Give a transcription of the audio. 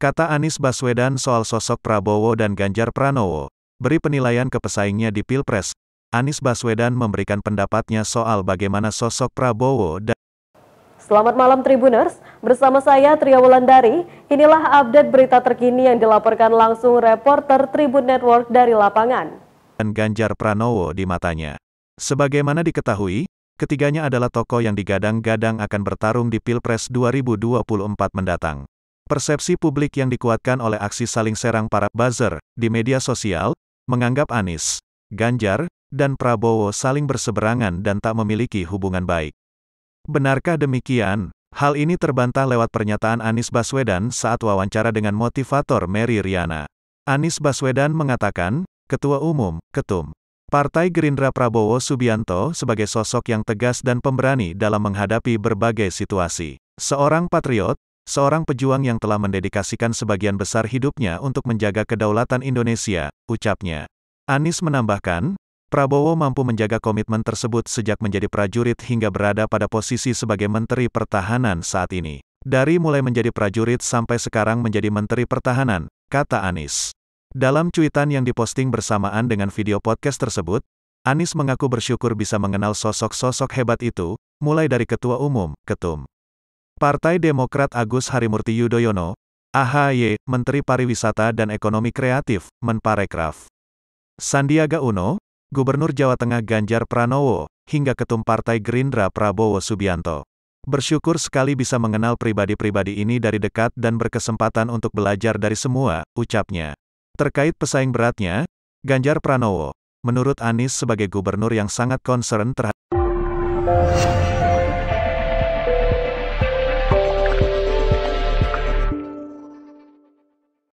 Kata Anies Baswedan soal sosok Prabowo dan Ganjar Pranowo, beri penilaian ke pesaingnya di Pilpres. Anies Baswedan memberikan pendapatnya soal bagaimana sosok Prabowo dan Selamat malam Tribuners, bersama saya Tria Wulandari. Inilah update berita terkini yang dilaporkan langsung reporter Tribun Network dari lapangan. Dan Ganjar Pranowo di matanya. Sebagaimana diketahui, ketiganya adalah tokoh yang digadang-gadang akan bertarung di Pilpres 2024 mendatang. Persepsi publik yang dikuatkan oleh aksi saling serang para buzzer di media sosial menganggap Anies, Ganjar, dan Prabowo saling berseberangan dan tak memiliki hubungan baik. Benarkah demikian? Hal ini terbantah lewat pernyataan Anies Baswedan saat wawancara dengan motivator Mary Riana. Anies Baswedan mengatakan, Ketua Umum, Ketum, Partai Gerindra Prabowo Subianto sebagai sosok yang tegas dan pemberani dalam menghadapi berbagai situasi. Seorang patriot, seorang pejuang yang telah mendedikasikan sebagian besar hidupnya untuk menjaga kedaulatan Indonesia, ucapnya. Anies menambahkan, Prabowo mampu menjaga komitmen tersebut sejak menjadi prajurit hingga berada pada posisi sebagai Menteri Pertahanan saat ini. Dari mulai menjadi prajurit sampai sekarang menjadi Menteri Pertahanan, kata Anies. Dalam cuitan yang diposting bersamaan dengan video podcast tersebut, Anies mengaku bersyukur bisa mengenal sosok-sosok hebat itu, mulai dari Ketua Umum, Ketum, Partai Demokrat Agus Harimurti Yudhoyono, AHY, Menteri Pariwisata dan Ekonomi Kreatif, Menparekraf. Sandiaga Uno, Gubernur Jawa Tengah Ganjar Pranowo, hingga Ketum Partai Gerindra Prabowo Subianto. Bersyukur sekali bisa mengenal pribadi-pribadi ini dari dekat dan berkesempatan untuk belajar dari semua, ucapnya. Terkait pesaing beratnya, Ganjar Pranowo, menurut Anies sebagai gubernur yang sangat concern terhadap